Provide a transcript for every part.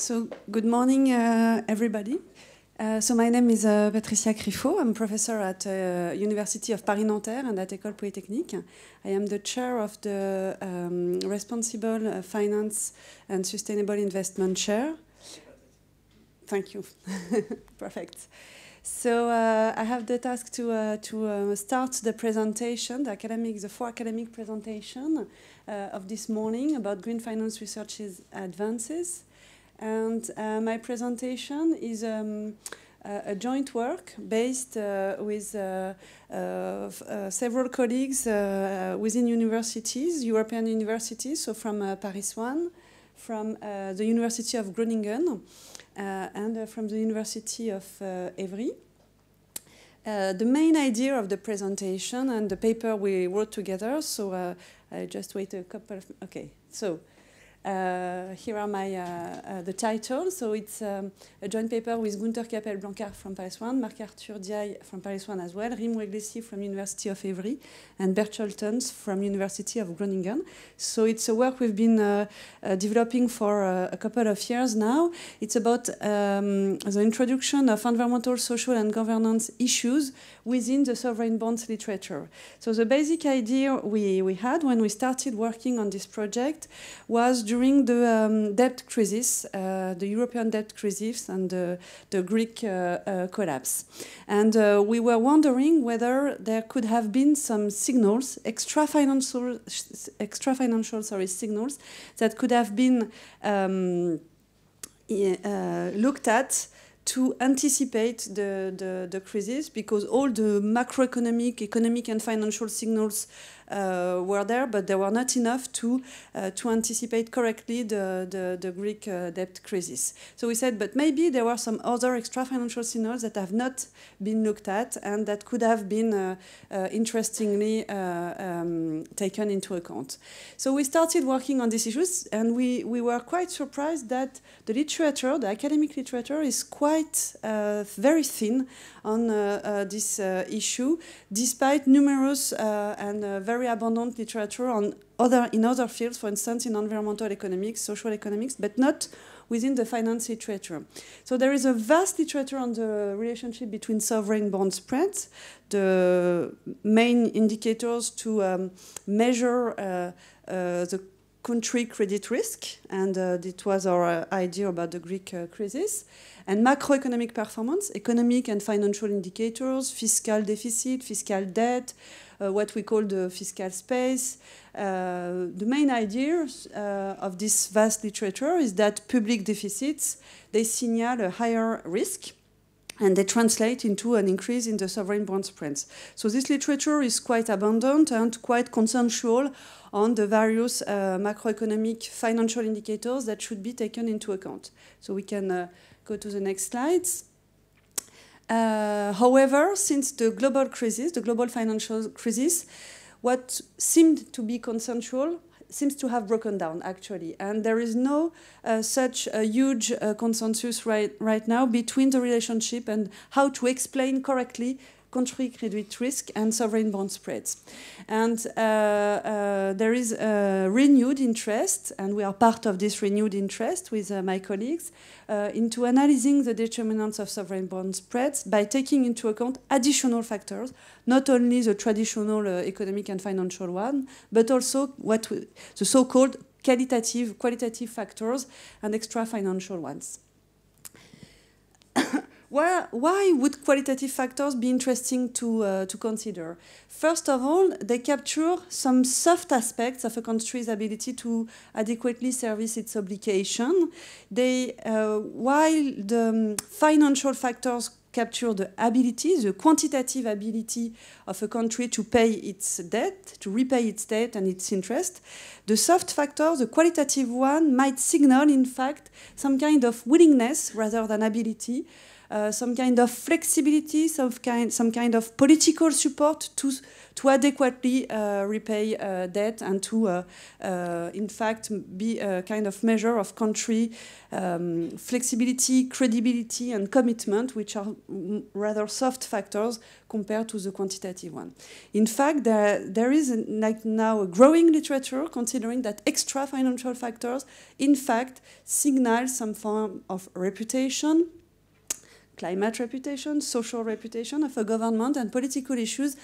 So, good morning, uh, everybody. Uh, so, my name is uh, Patricia Griffo. I'm professor at uh, University of Paris-Nanterre and at École Polytechnique. I am the chair of the um, Responsible uh, Finance and Sustainable Investment Chair. Thank you. Perfect. So uh, I have the task to, uh, to uh, start the presentation, the academic, the four academic presentation uh, of this morning about green finance research's advances. And uh, my presentation is um, a joint work based uh, with uh, uh, several colleagues within universities, European universities, so from Paris 1, from the University of Groningen, and from the University of Evry. Uh, the main idea of the presentation and the paper we wrote together. So uh, I just wait a couple of, okay. So uh, here are my uh, uh, the title. So it's um, a joint paper with Gunther Capel Blancard from Paris One, Marc Arthur Diaye from Paris One as well, Rim Weglesi from University of Avery, and Bert Scholtens from University of Groningen. So it's a work we've been uh, uh, developing for uh, a couple of years now. It's about um, the introduction of environmental, social, and governance issues within the sovereign bonds literature. So the basic idea we, we had when we started working on this project was during the um, debt crisis, uh, the European debt crisis and the, the Greek uh, uh collapse. And uh, we were wondering whether there could have been some signals, extra-financial extra financial, sorry, signals that could have been um, uh, looked at to anticipate the, the, the crisis because all the macroeconomic, economic, and financial signals uh, were there, but they were not enough to, uh, to anticipate correctly the, the, the Greek uh, debt crisis. So we said, but maybe there were some other extra financial signals that have not been looked at and that could have been uh, uh, interestingly uh, um, taken into account. So we started working on these issues and we, we were quite surprised that the literature, the academic literature, is quite very thin on this issue, despite numerous and very very abundant literature on other, in other fields, for instance, in environmental economics, social economics, but not within the finance literature. So there is a vast literature on the relationship between sovereign bond spreads, the main indicators to um, measure uh, uh, the country credit risk, and uh, it was our uh, idea about the Greek uh, crisis, and macroeconomic performance, economic and financial indicators, fiscal deficit, fiscal debt, uh, what we call the fiscal space. Uh, the main idea uh, of this vast literature is that public deficits, they signal a higher risk and they translate into an increase in the sovereign bond spreads. So this literature is quite abundant and quite consensual on the various uh, macroeconomic financial indicators that should be taken into account. So we can uh, go to the next slides. Uh, however, since the global crisis, the global financial crisis, what seemed to be consensual seems to have broken down actually, and there is no uh, such a huge uh, consensus right right now between the relationship and how to explain correctly country credit risk, and sovereign bond spreads. And uh, uh, there is a renewed interest, and we are part of this renewed interest with uh, my colleagues, into analyzing the determinants of sovereign bond spreads by taking into account additional factors, not only the traditional economic and financial one, but also what we, the so-called qualitative, qualitative factors and extra financial ones. Why, why would qualitative factors be interesting to, uh, to consider? First of all, they capture some soft aspects of a country's ability to adequately service its obligation. They, uh, while the um, financial factors capture the ability, the quantitative ability of a country to pay its debt, to repay its debt and its interest. The soft factor, the qualitative one, might signal, in fact, some kind of willingness rather than ability uh, some kind of flexibility, some kind, some kind of political support to, to adequately uh, repay uh, debt and to, in fact, be a kind of measure of country um, flexibility, credibility, and commitment, which are rather soft factors compared to the quantitative one. In fact, there, there is like now a growing literature considering that extra financial factors, in fact, signal some form of reputation, climate reputation, social reputation of a government, and political issues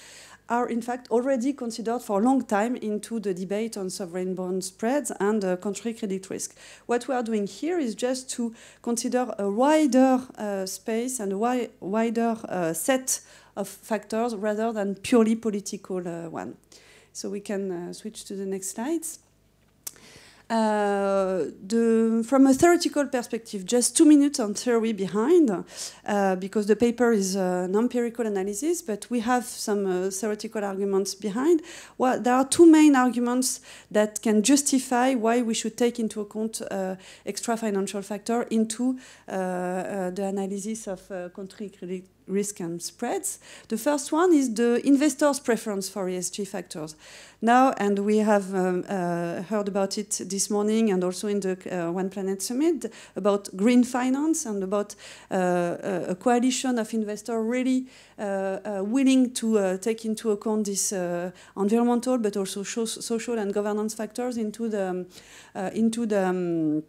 are in fact already considered for a long time into the debate on sovereign bond spreads and uh, country credit risk. What we are doing here is just to consider a wider uh, space and a wi wider uh, set of factors rather than purely political uh, one. So we can uh, switch to the next slides. Uh, the, from a theoretical perspective, just two minutes on theory behind, uh, because the paper is an empirical analysis, but we have some uh, theoretical arguments behind. Well, there are two main arguments that can justify why we should take into account uh, extra financial factor into uh, uh, the analysis of country credit risk and spreads. The first one is the investors' preference for ESG factors. Now, and we have um, uh, heard about it this morning and also in the uh, One Planet Summit about green finance and about uh, a coalition of investors really uh, uh, willing to uh, take into account this environmental but also social and governance factors into the, um, into the, um,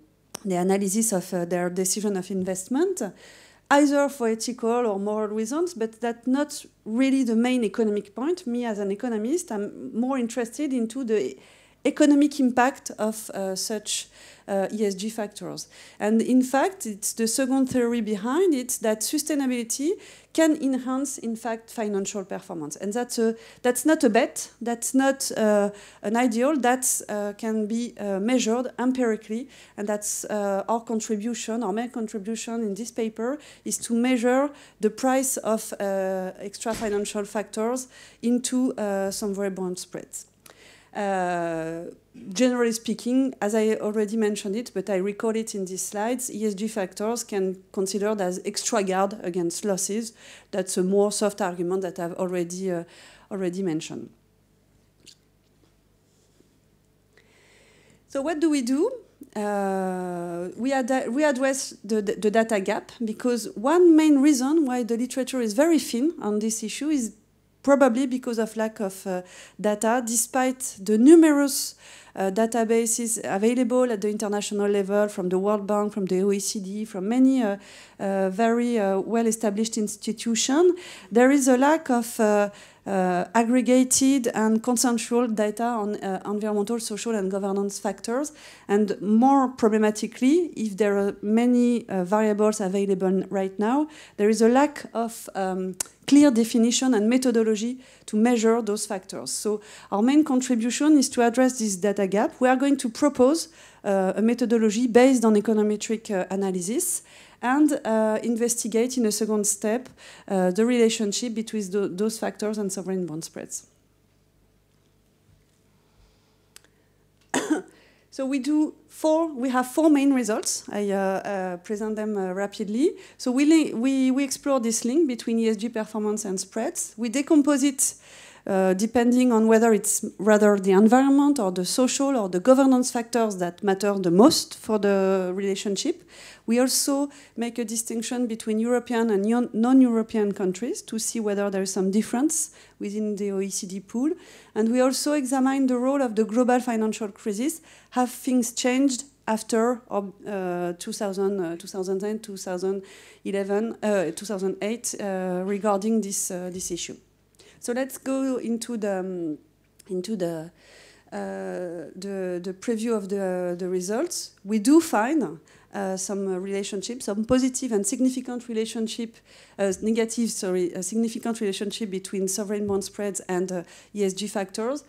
the analysis of their decision of investment either for ethical or moral reasons, but that's not really the main economic point. Me as an economist, I'm more interested into the economic impact of uh, such uh, ESG factors. And in fact, it's the second theory behind it that sustainability can enhance, in fact, financial performance. And that's, a, that's not a bet, that's not uh, an ideal, that uh, can be uh, measured empirically. And that's uh, our contribution, our main contribution in this paper, is to measure the price of uh, extra financial factors into some very bond spreads. Uh, generally speaking, as I already mentioned it, but I recall it in these slides, ESG factors can considered as extra guard against losses. That's a more soft argument that I've already, uh, already mentioned. So what do we do? Uh, we, ad we address the, the, the data gap because one main reason why the literature is very thin on this issue is probably because of lack of uh, data, despite the numerous uh, databases available at the international level from the World Bank, from the OECD, from many uh, uh, very uh, well-established institutions. There is a lack of uh, uh, aggregated and consensual data on environmental, social, and governance factors. And more problematically, if there are many variables available right now, there is a lack of um, clear definition and methodology to measure those factors. So our main contribution is to address this data gap. We are going to propose uh, a methodology based on econometric uh, analysis and uh, investigate in a second step uh, the relationship between those factors and sovereign bond spreads. So we do four, we have four main results. I uh, uh, present them uh, rapidly. So we, we, we explore this link between ESG performance and spreads. We decompose it uh, depending on whether it's rather the environment or the social or the governance factors that matter the most for the relationship. We also make a distinction between European and non European countries to see whether there is some difference within the OECD pool. And we also examine the role of the global financial crisis. Have things changed after um, uh, 2000, uh, 2010, 2011, uh, 2008 uh, regarding this, uh, this issue. So let's go into the um, into the uh, the, the preview of the, the results, we do find uh, some relationships, some positive and significant relationship, uh, negative, sorry, a significant relationship between sovereign bond spreads and uh, ESG factors.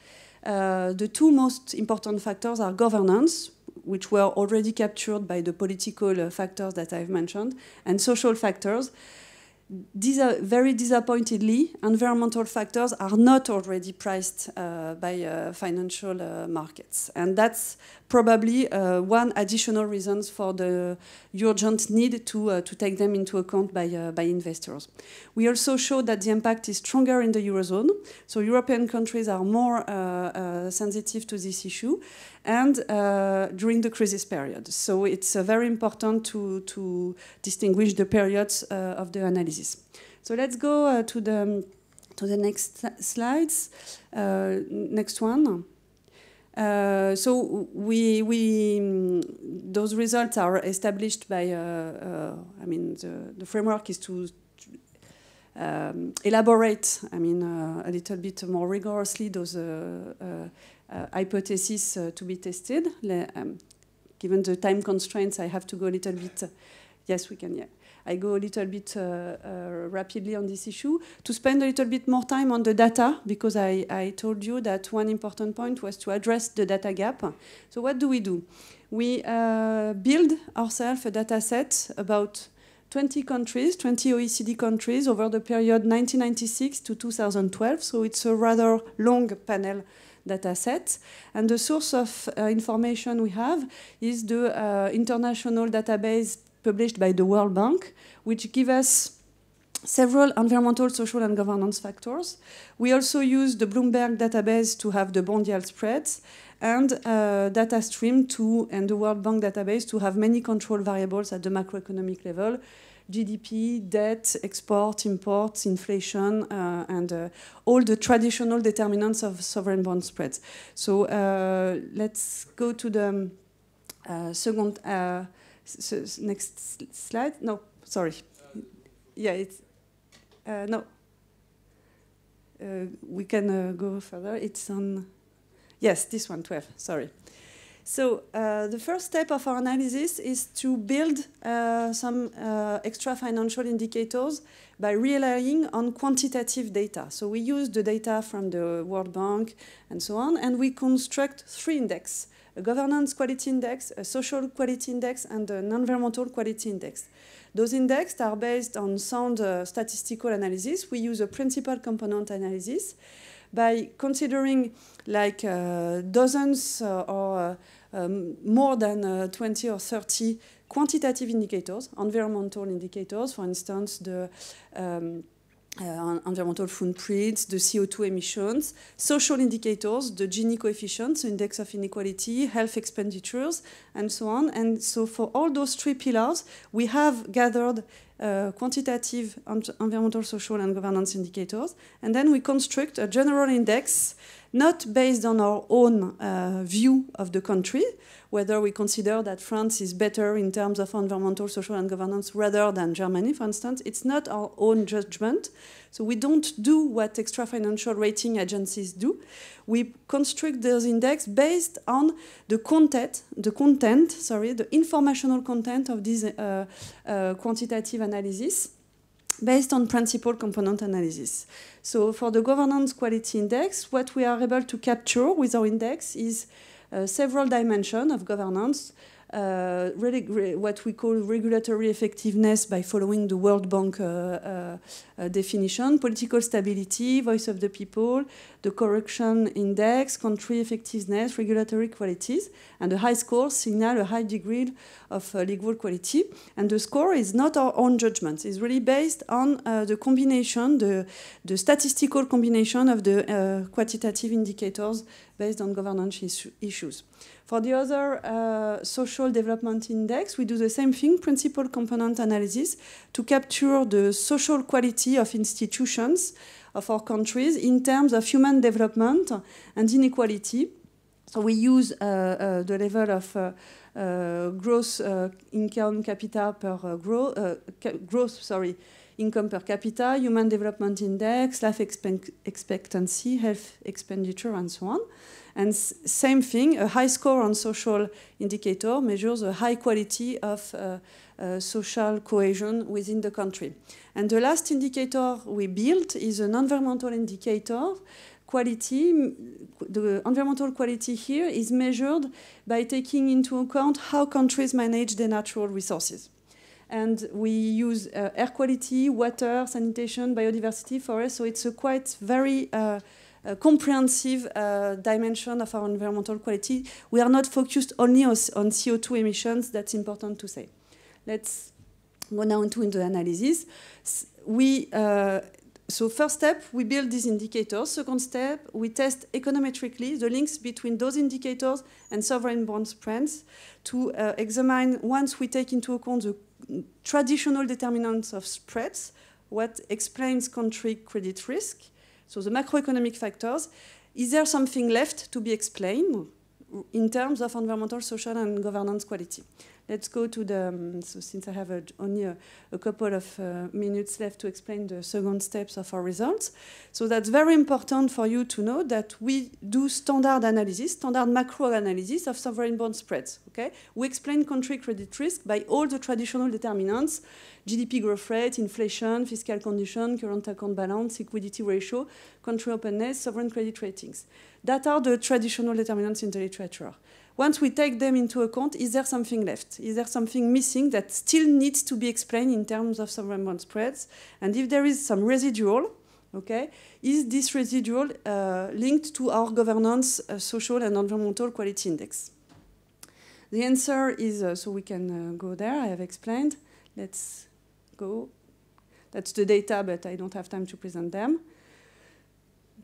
Uh, the two most important factors are governance, which were already captured by the political factors that I've mentioned, and social factors. Disa very disappointingly, environmental factors are not already priced uh, by uh, financial uh, markets. And that's probably uh, one additional reason for the urgent need to, uh, to take them into account by, uh, by investors. We also show that the impact is stronger in the Eurozone. So European countries are more uh, sensitive to this issue, and uh, during the crisis period. So it's uh, very important to, to distinguish the periods of the analysis. So let's go to the to the next slides. next one. Uh, so we, we those results are established by uh, uh, I mean the, the, framework is to um, elaborate, I mean, uh, a little bit more rigorously those uh, uh, hypotheses to be tested. Le um, given the time constraints, I have to go a little bit. yes, we can. Yeah. I go a little bit uh, uh, rapidly on this issue, to spend a little bit more time on the data, because I, I, told you that one important point was to address the data gap. So what do we do? We uh, build ourselves a data set about 20 countries, 20 OECD countries over the period 1996 to 2012. So it's a rather long panel data set. And the source of uh, information we have is the uh, international database published by the World Bank, which give us several environmental, social, and governance factors. We also use the Bloomberg database to have the yield spreads, and uh, data stream to and the World Bank database to have many control variables at the macroeconomic level. GDP, debt, export, imports, inflation, uh, and uh, all the traditional determinants of sovereign bond spreads. So uh, let's go to the um, uh, second uh, next slide. No, sorry. Yeah, it's no. we can go further. It's on. Yes, this one, 12, sorry. So uh, the first step of our analysis is to build uh, some uh, extra financial indicators by relying on quantitative data. So we use the data from the World Bank and so on, and we construct three index, a governance quality index, a social quality index, and an environmental quality index. Those indexes are based on sound uh, statistical analysis. We use a principal component analysis by considering like uh, dozens uh, or uh, um, more than 20 or 30 quantitative indicators, environmental indicators, for instance, the um, uh, environmental footprints, the CO2 emissions, social indicators, the Gini coefficients, index of inequality, health expenditures, and so on. And so for all those three pillars, we have gathered uh, quantitative environmental, social, and governance indicators. And then we construct a general index not based on our own uh, view of the country, whether we consider that France is better in terms of environmental, social, and governance rather than Germany, for instance. It's not our own judgment. So we don't do what extra financial rating agencies do. We construct those index based on the content, the content, sorry, the informational content of these uh, uh, quantitative analysis based on principal component analysis. So for the governance quality index, what we are able to capture with our index is uh, several dimensions of governance, uh, what we call regulatory effectiveness by following the World Bank uh, uh, definition, political stability, voice of the people, the corruption index, country effectiveness, regulatory qualities, and the high score signal a high degree of legal quality. And the score is not our own judgment; it's really based on the combination, the, the statistical combination of the quantitative indicators based on governance issues. For the other uh, social development index, we do the same thing, principal component analysis, to capture the social quality of institutions of our countries in terms of human development and inequality. So we use uh, uh, the level of uh, uh gross uh, income capita per uh, grow, ca growth, sorry, income per capita, human development index, life expectancy, health expenditure, and so on. And same thing, a high score on social indicator measures a high quality of uh, uh, social cohesion within the country. And the last indicator we built is an environmental indicator. Quality, the environmental quality here is measured by taking into account how countries manage their natural resources and we use uh, air quality, water, sanitation, biodiversity, forest. So it's a quite very uh, uh comprehensive uh, dimension of our environmental quality. We are not focused only on, CO2 emissions. That's important to say. Let's go now into, the analysis. We uh, so first step, we build these indicators. Second step, we test econometrically the links between those indicators and sovereign bond spreads to uh, examine, once we take into account the traditional determinants of spreads, what explains country credit risk, so the macroeconomic factors. Is there something left to be explained in terms of environmental, social, and governance quality? Let's go to the, um, so since I have a, only a, a, couple of uh, minutes left to explain the second steps of our results. So that's very important for you to know that we do standard analysis, standard macro analysis of sovereign bond spreads, okay? We explain country credit risk by all the traditional determinants, GDP growth rate, inflation, fiscal condition, current account balance, liquidity ratio, country openness, sovereign credit ratings. That are the traditional determinants in the literature once we take them into account, is there something left? Is there something missing that still needs to be explained in terms of some bond spreads? And if there is some residual, okay, is this residual uh, linked to our governance, uh, social and environmental quality index? The answer is, uh, so we can uh, go there, I have explained. Let's go. That's the data, but I don't have time to present them.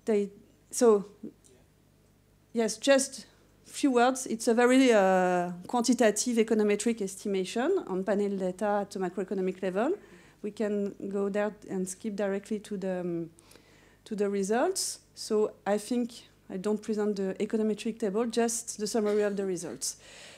They, so, yes, just few words, it's a very uh, quantitative econometric estimation on panel data at the macroeconomic level. We can go there and skip directly to the, um, to the results. So I think I don't present the econometric table, just the summary of the results.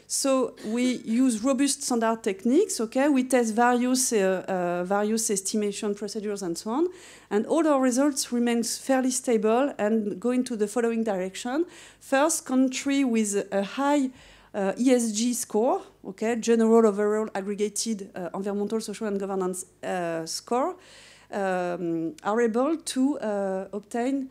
So we use robust standard techniques, okay? We test various, uh, uh, various estimation procedures and so on. And all our results remain fairly stable and go into the following direction. First, country with a high uh, ESG score, okay, general overall aggregated uh, environmental, social and governance uh, score, um, are able to uh, obtain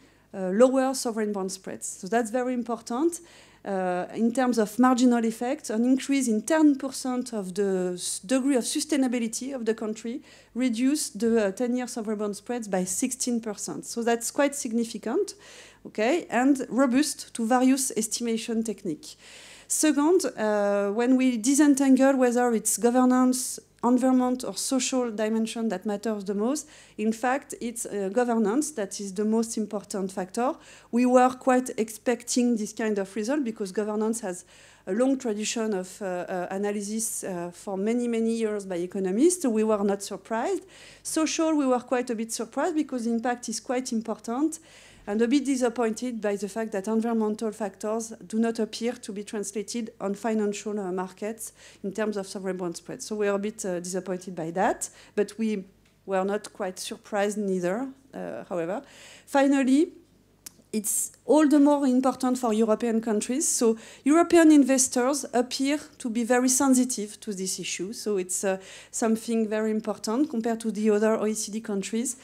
lower sovereign bond spreads. So that's very important uh, in terms of marginal effects, an increase in 10% of the degree of sustainability of the country reduced the uh, 10 year sovereign bond spreads by 16%. So that's quite significant, okay, and robust to various estimation techniques. Second, uh, when we disentangle whether it's governance environment or social dimension that matters the most. In fact, it's uh, governance that is the most important factor. We were quite expecting this kind of result because governance has a long tradition of uh, uh, analysis uh, for many, many years by economists. We were not surprised. Social, we were quite a bit surprised because impact is quite important and a bit disappointed by the fact that environmental factors do not appear to be translated on financial uh, markets in terms of sovereign bond spreads. So we're a bit uh, disappointed by that, but we were not quite surprised neither, uh, however. Finally, it's all the more important for European countries. So European investors appear to be very sensitive to this issue. So it's uh, something very important compared to the other OECD countries.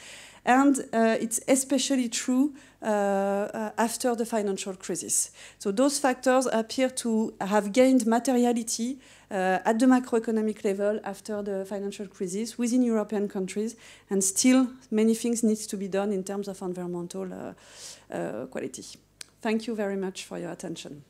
And uh, it's especially true uh, uh, after the financial crisis. So those factors appear to have gained materiality uh, at the macroeconomic level after the financial crisis within European countries, and still many things needs to be done in terms of environmental uh, quality. Thank you very much for your attention.